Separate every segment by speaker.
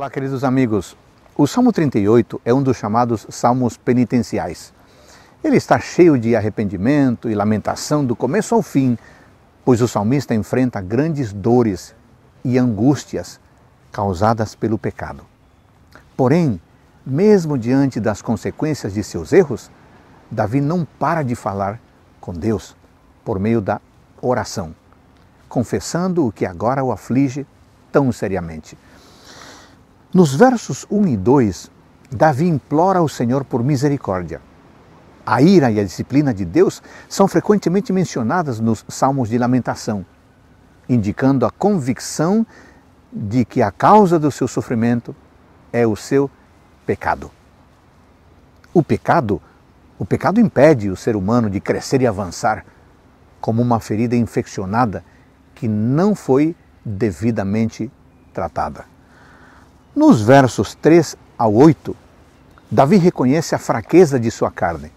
Speaker 1: Olá, queridos amigos. O Salmo 38 é um dos chamados salmos penitenciais. Ele está cheio de arrependimento e lamentação do começo ao fim, pois o salmista enfrenta grandes dores e angústias causadas pelo pecado. Porém, mesmo diante das consequências de seus erros, Davi não para de falar com Deus por meio da oração, confessando o que agora o aflige tão seriamente. Nos versos 1 e 2, Davi implora ao Senhor por misericórdia. A ira e a disciplina de Deus são frequentemente mencionadas nos Salmos de Lamentação, indicando a convicção de que a causa do seu sofrimento é o seu pecado. O pecado, o pecado impede o ser humano de crescer e avançar, como uma ferida infeccionada que não foi devidamente tratada. Nos versos 3 a 8, Davi reconhece a fraqueza de sua carne.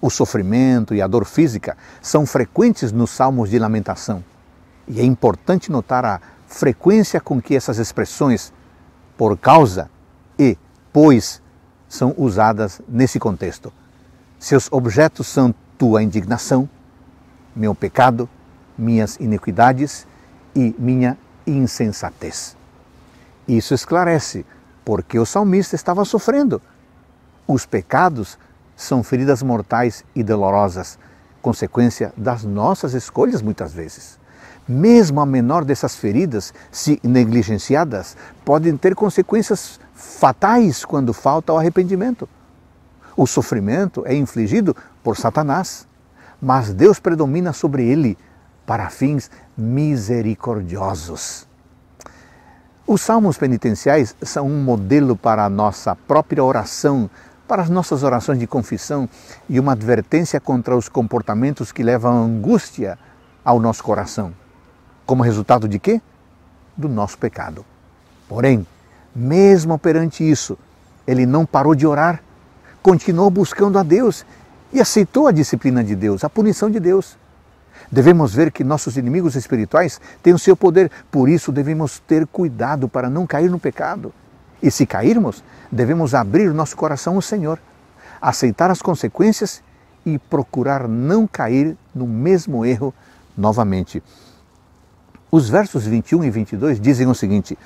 Speaker 1: O sofrimento e a dor física são frequentes nos salmos de lamentação, e é importante notar a frequência com que essas expressões por causa e pois são usadas nesse contexto. Seus objetos são tua indignação, meu pecado, minhas iniquidades e minha insensatez. Isso esclarece porque o salmista estava sofrendo. Os pecados são feridas mortais e dolorosas, consequência das nossas escolhas muitas vezes. Mesmo a menor dessas feridas, se negligenciadas, podem ter consequências fatais quando falta o arrependimento. O sofrimento é infligido por Satanás, mas Deus predomina sobre ele para fins misericordiosos. Os salmos penitenciais são um modelo para a nossa própria oração, para as nossas orações de confissão e uma advertência contra os comportamentos que levam angústia ao nosso coração. Como resultado de quê? Do nosso pecado. Porém, mesmo perante isso, ele não parou de orar, continuou buscando a Deus e aceitou a disciplina de Deus, a punição de Deus. Devemos ver que nossos inimigos espirituais têm o seu poder, por isso devemos ter cuidado para não cair no pecado. E se cairmos, devemos abrir nosso coração ao Senhor, aceitar as consequências e procurar não cair no mesmo erro novamente. Os versos 21 e 22 dizem o seguinte: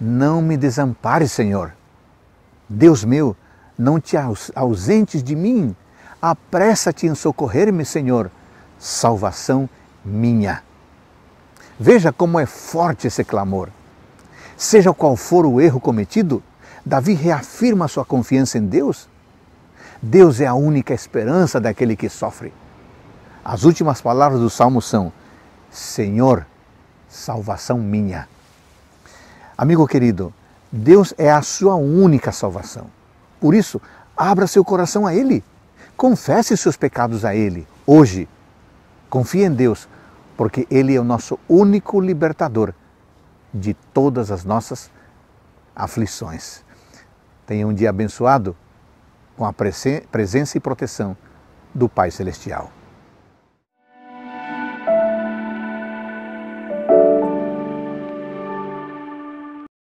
Speaker 1: Não me desampares, Senhor. Deus meu, não te ausentes de mim. Apressa-te em socorrer-me, Senhor salvação minha. Veja como é forte esse clamor. Seja qual for o erro cometido, Davi reafirma sua confiança em Deus. Deus é a única esperança daquele que sofre. As últimas palavras do salmo são: Senhor, salvação minha. Amigo querido, Deus é a sua única salvação. Por isso, abra seu coração a Ele. Confesse seus pecados a Ele hoje Confie em Deus, porque Ele é o nosso único libertador de todas as nossas aflições. Tenha um dia abençoado com a presença e proteção do Pai Celestial.